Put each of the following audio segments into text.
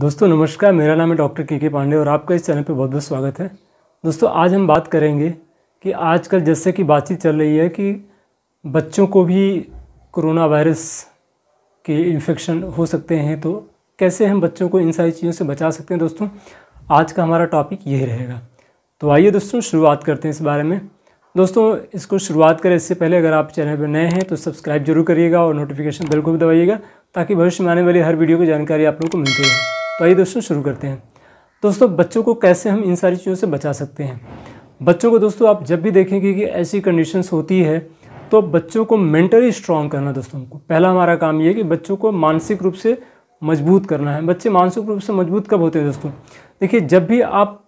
दोस्तों नमस्कार मेरा नाम है डॉक्टर के के पांडे और आपका इस चैनल पर बहुत बहुत स्वागत है दोस्तों आज हम बात करेंगे कि आजकल जैसे कि बातचीत चल रही है कि बच्चों को भी कोरोना वायरस के इन्फेक्शन हो सकते हैं तो कैसे हम बच्चों को इन सारी चीज़ों से बचा सकते हैं दोस्तों आज का हमारा टॉपिक यही रहेगा तो आइए दोस्तों शुरुआत करते हैं इस बारे में दोस्तों इसको शुरुआत करें इससे पहले अगर आप चैनल पर नए हैं तो सब्सक्राइब जरूर करिएगा और नोटिफिकेशन बिल को भी दबाइएगा ताकि भविष्य में आने वाली हर वीडियो की जानकारी आप लोगों को मिलती रहे तो आइए दोस्तों शुरू करते हैं दोस्तों बच्चों को कैसे हम इन सारी चीज़ों से बचा सकते हैं बच्चों को दोस्तों आप जब भी देखेंगे कि ऐसी कंडीशंस होती है तो बच्चों को मेंटली स्ट्रांग करना दोस्तों को पहला हमारा काम ये है कि बच्चों को मानसिक रूप से मजबूत करना है बच्चे मानसिक रूप से मजबूत कब होते हैं दोस्तों देखिए जब भी आप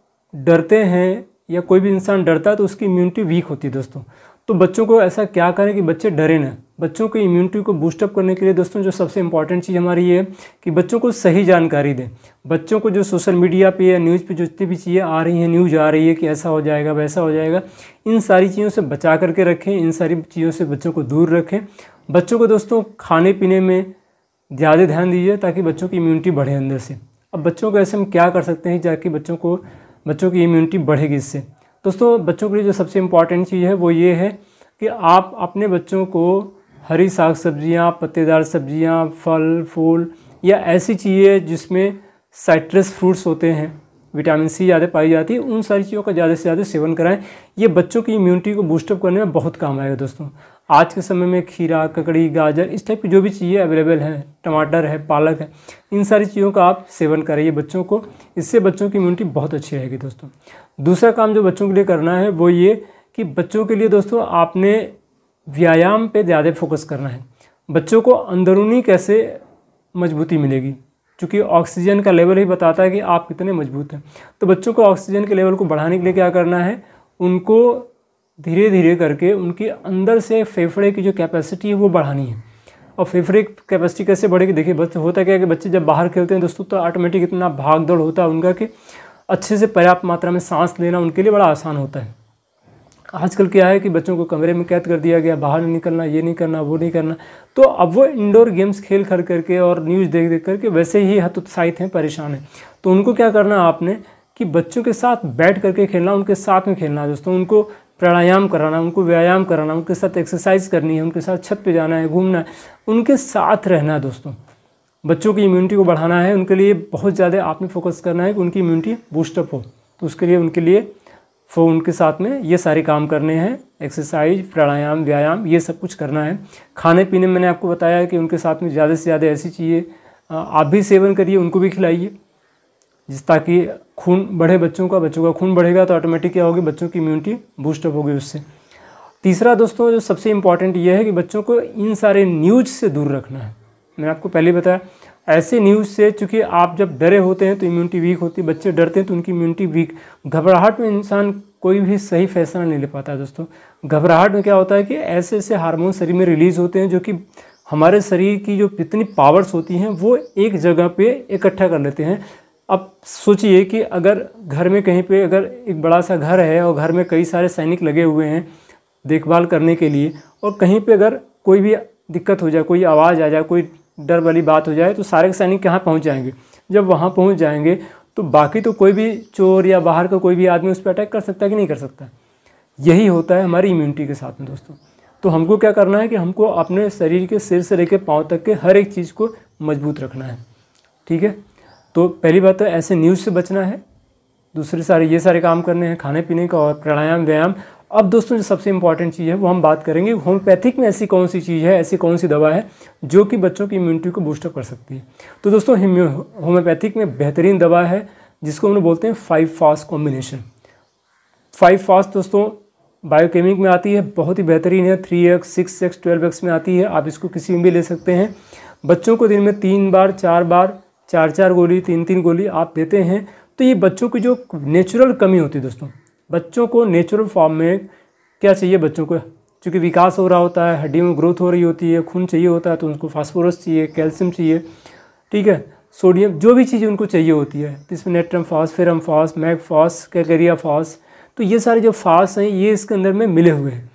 डरते हैं या कोई भी इंसान डरता है तो उसकी इम्यूनिटी वीक होती है दोस्तों तो बच्चों को ऐसा क्या करें कि बच्चे डरे ना बच्चों की इम्यूनिटी को बूस्टअप करने के लिए दोस्तों जो सबसे इंपॉर्टेंट चीज़ हमारी ये कि बच्चों को सही जानकारी दें बच्चों को जो सोशल मीडिया पे या न्यूज़ पे जो जितनी भी चीज़ें आ रही हैं न्यूज आ रही है कि ऐसा हो जाएगा वैसा हो जाएगा इन सारी चीज़ों से बचा करके रखें इन सारी चीज़ों से बच्चों को दूर रखें बच्चों को दोस्तों खाने पीने में ज़्यादा ध्यान दीजिए ताकि बच्चों की इम्यूनिटी बढ़े अंदर से अब बच्चों को ऐसे हम क्या कर सकते हैं ताकि बच्चों को बच्चों की इम्यूनिटी बढ़ेगी इससे दोस्तों बच्चों के लिए जो सबसे इम्पॉर्टेंट चीज़ है वो ये है कि आप अपने बच्चों को हरी साग सब्जियाँ पत्तेदार सब्ज़ियाँ फल फूल या ऐसी चीज़ें जिसमें साइट्रस फ्रूट्स होते हैं विटामिन सी ज़्यादा पाई जाती है उन सारी चीज़ों का ज़्यादा से ज़्यादा सेवन कराएं ये बच्चों की इम्यूनिटी को बूस्टअप करने में बहुत काम आएगा दोस्तों आज के समय में खीरा ककड़ी गाजर इस टाइप की जो भी चीज़ें अवेलेबल हैं टमाटर है पालक है इन सारी चीज़ों का आप सेवन करिए बच्चों को इससे बच्चों की इम्यूनिटी बहुत अच्छी रहेगी दोस्तों दूसरा काम जो बच्चों के लिए करना है वो ये कि बच्चों के लिए दोस्तों आपने व्यायाम पर ज़्यादा फोकस करना है बच्चों को अंदरूनी कैसे मजबूती मिलेगी चूँकि ऑक्सीजन का लेवल ही बताता है कि आप कितने मजबूत हैं तो बच्चों को ऑक्सीजन के लेवल को बढ़ाने के लिए क्या करना है उनको धीरे धीरे करके उनके अंदर से फेफड़े की जो कैपेसिटी है वो बढ़ानी है और फेफड़े कैपेसिटी कैसे बढ़ेगी देखिए बस होता क्या है कि बच्चे जब बाहर खेलते हैं दोस्तों तो ऑटोमेटिक इतना भाग दौड़ होता है उनका कि अच्छे से पर्याप्त मात्रा में सांस लेना उनके लिए बड़ा आसान होता है आजकल क्या है कि बच्चों को कमरे में कैद कर दिया गया बाहर नहीं निकलना ये नहीं करना वो नहीं करना तो अब वो इंडोर गेम्स खेल कर करके और न्यूज़ देख देख करके वैसे ही हतोत्साहित हैं परेशान हैं तो उनको क्या करना आपने कि बच्चों के साथ बैठ करके खेलना उनके साथ में खेलना दोस्तों उनको प्राणायाम कराना उनको व्यायाम कराना उनके साथ एक्सरसाइज करनी है उनके साथ छत पे जाना है घूमना है उनके साथ रहना है दोस्तों बच्चों की इम्यूनिटी को बढ़ाना है उनके लिए बहुत ज़्यादा आपने फोकस करना है कि उनकी इम्यूनिटी बूस्टअप हो तो उसके लिए उनके लिए फो उनके साथ में ये सारे काम करने हैं एक्सरसाइज प्राणायाम व्यायाम ये सब कुछ करना है खाने पीने में मैंने आपको बताया कि उनके साथ में ज़्यादा से ज़्यादा ऐसी चीज़ें आप भी सेवन करिए उनको भी खिलाइए जिस ताकि खून बढ़े बच्चों का बच्चों का खून बढ़ेगा तो ऑटोमेटिक क्या होगी बच्चों की इम्यूनिटी बूस्टअप होगी उससे तीसरा दोस्तों जो सबसे इम्पॉर्टेंट ये है कि बच्चों को इन सारे न्यूज से दूर रखना है मैंने आपको पहले बताया ऐसे न्यूज़ से चूँकि आप जब डरे होते हैं तो इम्यूनिटी वीक होती है बच्चे डरते हैं तो उनकी इम्यूनिटी वीक घबराहट में इंसान कोई भी सही फैसला नहीं ले पाता दोस्तों घबराहट में क्या होता है कि ऐसे ऐसे हार्मोन शरीर में रिलीज़ होते हैं जो कि हमारे शरीर की जो जितनी पावर्स होती हैं वो एक जगह पे इकट्ठा कर लेते हैं अब सोचिए कि अगर घर में कहीं पे अगर एक बड़ा सा घर है और घर में कई सारे सैनिक लगे हुए हैं देखभाल करने के लिए और कहीं पे अगर कोई भी दिक्कत हो जाए कोई आवाज़ आ जाए कोई डर वाली बात हो जाए तो सारे सैनिक कहाँ पहुँच जाएंगे जब वहाँ पहुँच जाएंगे तो बाकी तो कोई भी चोर या बाहर का कोई भी आदमी उस पर अटैक कर सकता है कि नहीं कर सकता यही होता है हमारी इम्यूनिटी के साथ में दोस्तों तो हमको क्या करना है कि हमको अपने शरीर के सिर से लेकर पाँव तक के हर एक चीज़ को मजबूत रखना है ठीक है तो पहली बात तो ऐसे न्यूज़ से बचना है दूसरे सारे ये सारे काम करने हैं खाने पीने का और प्राणायाम व्यायाम अब दोस्तों जो सबसे इम्पॉर्टेंट चीज़ है वो हम बात करेंगे होम्योपैथिक में ऐसी कौन सी चीज़ है ऐसी कौन सी दवा है जो कि बच्चों की इम्यूनिटी को बूस्टअप कर सकती है तो दोस्तों होम्योपैथिक में बेहतरीन दवा है जिसको हम बोलते हैं five fast combination five fast दोस्तों बायोकेमिक में आती है बहुत ही बेहतरीन है three X six X twelve X में आती है आप इसको किसी में भी ले सकते हैं बच्चों को दिन में तीन बार चार बार चार चार गोली तीन तीन गोली आप देते हैं तो ये बच्चों की जो नेचुरल कमी होती है दोस्तों बच्चों को नेचुरल फॉर्म में क्या चाहिए बच्चों को चूँकि विकास हो रहा होता है हड्डी में ग्रोथ हो रही होती है खून चाहिए होता है तो उनको फास्फोरस चाहिए कैल्शियम चाहिए ठीक है सोडियम जो भी चीज़ें उनको चाहिए होती है जिसमें natrum phos ferrum phos mag phos calcarea phos तो ये सारे जो फॉस हैं ये इसके अंदर में मिले हुए हैं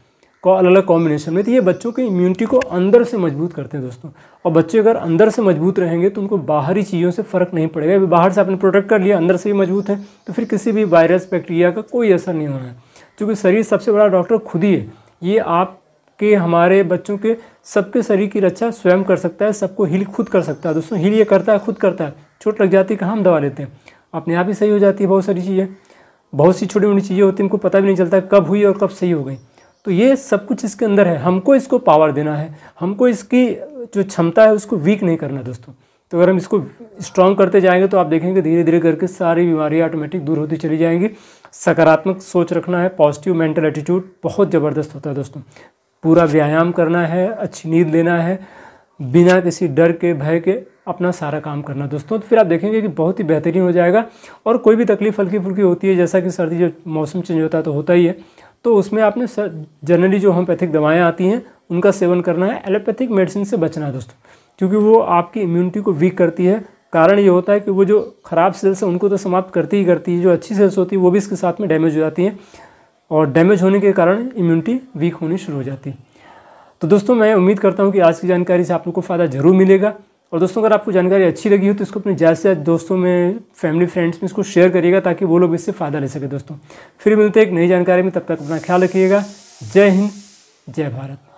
अलग अलग कॉम्बिनेशन में तो ये बच्चों की इम्यूनिटी को अंदर से मजबूत करते हैं दोस्तों और बच्चे अगर अंदर से मजबूत रहेंगे तो उनको बाहरी चीज़ों से फ़र्क नहीं पड़ेगा अभी बाहर से आपने प्रोटेक्ट कर लिया अंदर से भी मजबूत है तो फिर किसी भी वायरस बैक्टीरिया का कोई असर नहीं होना है क्योंकि शरीर सबसे बड़ा डॉक्टर खुद ही है ये आप कि हमारे बच्चों के सबके शरीर की रक्षा स्वयं कर सकता है सबको हील खुद कर सकता है दोस्तों हील ये करता है खुद करता है चोट लग जाती है कहाँ हम दवा लेते हैं अपने आप ही सही हो जाती है बहुत सारी चीज़ें बहुत सी छोटी मोटी चीज़ें होती हैं उनको पता भी नहीं चलता कब हुई और कब सही हो गई तो ये सब कुछ इसके अंदर है हमको इसको पावर देना है हमको इसकी जो क्षमता है उसको वीक नहीं करना दोस्तों तो अगर हम इसको स्ट्रांग करते जाएंगे तो आप देखेंगे धीरे धीरे करके सारी बीमारियाँ ऑटोमेटिक दूर होती चली जाएंगी सकारात्मक सोच रखना है पॉजिटिव मेंटल एटीट्यूड बहुत ज़बरदस्त होता है दोस्तों पूरा व्यायाम करना है अच्छी नींद लेना है बिना किसी डर के भय के अपना सारा काम करना दोस्तों तो फिर आप देखेंगे कि बहुत ही बेहतरीन हो जाएगा और कोई भी तकलीफ हल्की फुल्की होती है जैसा कि सर्दी जो मौसम चेंज होता है तो होता ही है तो उसमें आपने जनरली जो होम्योपैथिक दवाएँ आती हैं उनका सेवन करना है एलोपैथिक मेडिसिन से बचना है दोस्तों क्योंकि वो आपकी इम्यूनिटी को वीक करती है कारण ये होता है कि वो जो ख़राब सेल्स हैं उनको तो समाप्त करती ही करती है जो अच्छी सेल्स होती है वो भी इसके साथ में डैमेज हो जाती हैं और डैमेज होने के कारण इम्यूनिटी वीक होनी शुरू हो जाती है तो दोस्तों मैं उम्मीद करता हूँ कि आज की जानकारी से आप लोग को फ़ायदा ज़रूर मिलेगा और दोस्तों अगर आपको जानकारी अच्छी लगी हो तो इसको अपने ज़्यादा से ज़्यादा दोस्तों में फैमिली फ्रेंड्स में इसको शेयर करिएगा ताकि वो लोग इससे फ़ायदा ले सके दोस्तों फिर मिलते हैं एक नई जानकारी में तब तक अपना ख्याल रखिएगा जय हिंद जय भारत